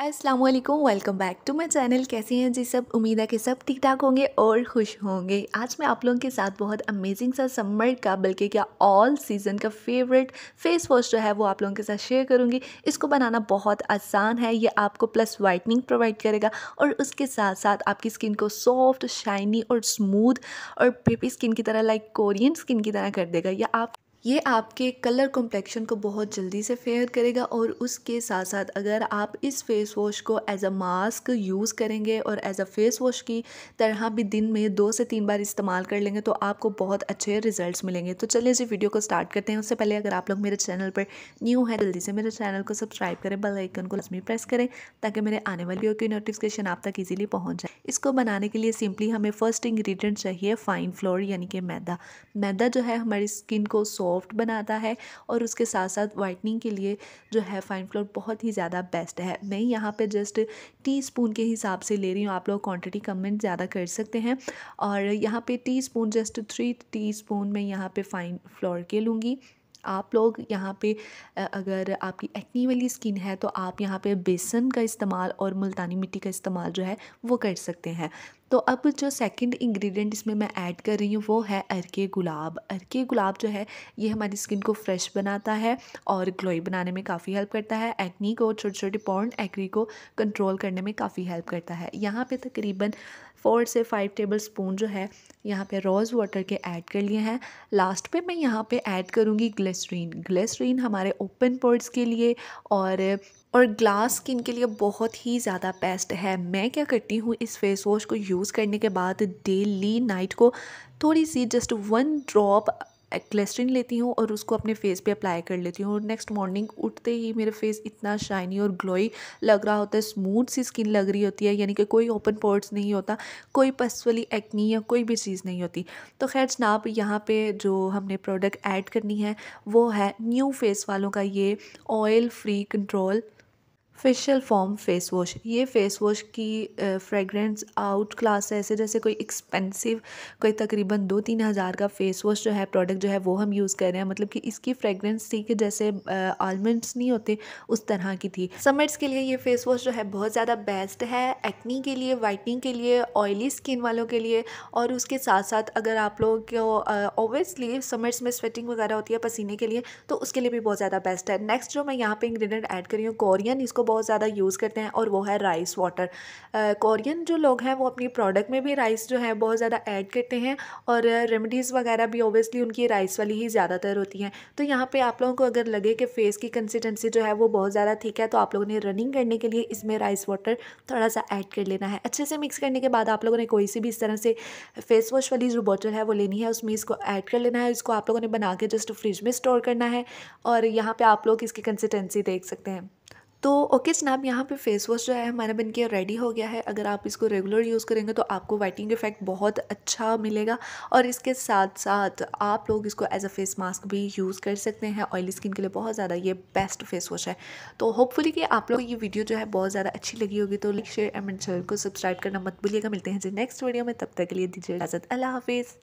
अस्सलाम वालेकुम welcome back to my channel कैसे हैं जी सब उम्मीद है कि सब ठीक ठाक होंगे और खुश होंगे आज मैं आप लोगों के साथ बहुत अमेजिंग सा समर का बल्कि क्या ऑल सीज़न का फेवरेट फेस वॉश जो है वो आप लोगों के साथ शेयर करूंगी इसको बनाना बहुत आसान है ये आपको प्लस वाइटनिंग प्रोवाइड करेगा और उसके साथ साथ आपकी स्किन को सॉफ्ट शाइनी और स्मूद और बेबी स्किन की तरह लाइक कोरियन स्किन की तरह कर देगा या आप ये आपके कलर कॉम्प्लेक्शन को बहुत जल्दी से फेयर करेगा और उसके साथ साथ अगर आप इस फेस वॉश को एज अ मास्क यूज़ करेंगे और एज अ फेस वॉश की तरह भी दिन में दो से तीन बार इस्तेमाल कर लेंगे तो आपको बहुत अच्छे रिजल्ट्स मिलेंगे तो चलिए जी वीडियो को स्टार्ट करते हैं उससे पहले अगर आप लोग मेरे चैनल पर न्यू है जल्दी से मेरे चैनल को सब्सक्राइब करें बेल आइकन को लजमी प्रेस करें ताकि मेरे आने वाली वीडियो की नोटिफिकेशन आप तक ईजिली पहुँच जाए इसको बनाने के लिए सिंपली हमें फ़र्स्ट इंग्रीडियंट चाहिए फ़ाइन फ्लोर यानी कि मैदा मैदा जो है हमारी स्किन को सॉफ्ट सॉफ्ट बनाता है और उसके साथ साथ वाइटनिंग के लिए जो है फाइन फ्लोर बहुत ही ज़्यादा बेस्ट है मैं यहाँ पर जस्ट टी स्पून के हिसाब से ले रही हूँ आप लोग क्वान्टिटी कमेंट ज़्यादा कर सकते हैं और यहाँ पर teaspoon just three teaspoon मैं यहाँ पर फाइन फ्लोर के लूँगी आप लोग यहाँ पे अगर आपकी एक्नी वाली स्किन है तो आप यहाँ पे बेसन का इस्तेमाल और मुल्तानी मिट्टी का इस्तेमाल जो है वो कर सकते हैं तो अब जो सेकंड इंग्रेडिएंट इसमें मैं ऐड कर रही हूँ वो है अरके गुलाब अरके गुलाब जो है ये हमारी स्किन को फ्रेश बनाता है और ग्लोई बनाने में काफ़ी हेल्प करता है एक्नी को छोटे छोटे पॉन्ड एक्री को कंट्रोल करने में काफ़ी हेल्प करता है यहाँ पर तकरीबन फोर से फाइव टेबल स्पून जो है यहाँ पे रोज़ वाटर के ऐड कर लिए हैं लास्ट पे मैं यहाँ पे ऐड करूँगी ग्लेसरीन ग्लेसरीन हमारे ओपन पोर्ट्स के लिए और और ग्लास स्किन के लिए बहुत ही ज़्यादा बेस्ट है मैं क्या करती हूँ इस फेस वॉश को यूज़ करने के बाद डेली नाइट को थोड़ी सी जस्ट वन ड्रॉप क्लेस्ट्रिन लेती हूँ और उसको अपने फेस पे अप्लाई कर लेती हूँ और नेक्स्ट मॉर्निंग उठते ही मेरा फेस इतना शाइनी और ग्लोई लग रहा होता है स्मूथ सी स्किन लग रही होती है यानी कि कोई ओपन पोर्ट्स नहीं होता कोई पसवली एक्नी या कोई भी चीज़ नहीं होती तो खैर जनाब यहाँ पे जो हमने प्रोडक्ट ऐड करनी है वो है न्यू फेस वालों का ये oil free control facial foam face wash ये फेस वॉश की फ्रेगरेंस आउट क्लास है ऐसे जैसे कोई एक्सपेंसिव कोई तकरीबन दो तीन हज़ार का फेस वॉश जो है प्रोडक्ट जो है वो हम यूज़ कर रहे हैं मतलब कि इसकी फ्रेगरेंस थी कि जैसे आलमंड्स नहीं होते उस तरह की थी समर्स के लिए ये फेस वॉश जो है बहुत ज़्यादा बेस्ट है एक्नी के लिए वाइटनिंग के लिए ऑयली स्किन वालों के लिए और उसके साथ साथ अगर आप लोग को ओबियसली समर्स में स्वेटिंग वगैरह होती है पसीने के लिए तो उसके लिए भी बहुत ज़्यादा बेस्ट है नेक्स्ट जो मैं यहाँ पर इंग्रीडियंट ऐड करी हूँ कोरियन इसको बहुत ज़्यादा यूज़ करते हैं और वो है राइस वाटर कोरियन जो लोग हैं वो अपनी प्रोडक्ट में भी राइस जो है बहुत ज़्यादा ऐड करते हैं और रेमडीज़ वगैरह भी ओबियसली उनकी राइस वाली ही ज़्यादातर होती हैं तो यहाँ पर आप लोगों को अगर लगे कि फेस की कंसिस्टेंसी जो है वो बहुत ज़्यादा ठीक है तो आप लोगों ने रनिंग करने के लिए इसमें राइस वाटर थोड़ा सा ऐड कर लेना है अच्छे से मिक्स करने के बाद आप लोगों ने कोई सी भी इस तरह से फेस वॉश वाली जो बॉटल है वो लेनी है उसमें इसको ऐड कर लेना है इसको आप लोगों ने बना के जस्ट फ्रिज में स्टोर करना है और यहाँ पर आप लोग इसकी कंसिस्टेंसी देख सकते हैं तो ओके स्नैप यहाँ पे फेस वॉश जो है हमारा बन के रेडी हो गया है अगर आप इसको रेगुलर यूज़ करेंगे तो आपको वाइटिंग इफेक्ट बहुत अच्छा मिलेगा और इसके साथ साथ आप लोग इसको एज अ फेस मास्क भी यूज़ कर सकते हैं ऑयली स्किन के लिए बहुत ज़्यादा ये बेस्ट फेस वॉश है तो होपफुली कि आप लोग ये वीडियो जो है बहुत ज़्यादा अच्छी लगी होगी तो लाइक शेयर एंड चैनल को सब्सक्राइब करना मत भूलिएगा मिलते हैं जी नेक्स्ट वीडियो में तब तक के लिए दीजिए इजाज़त अल्लाह हाफिज़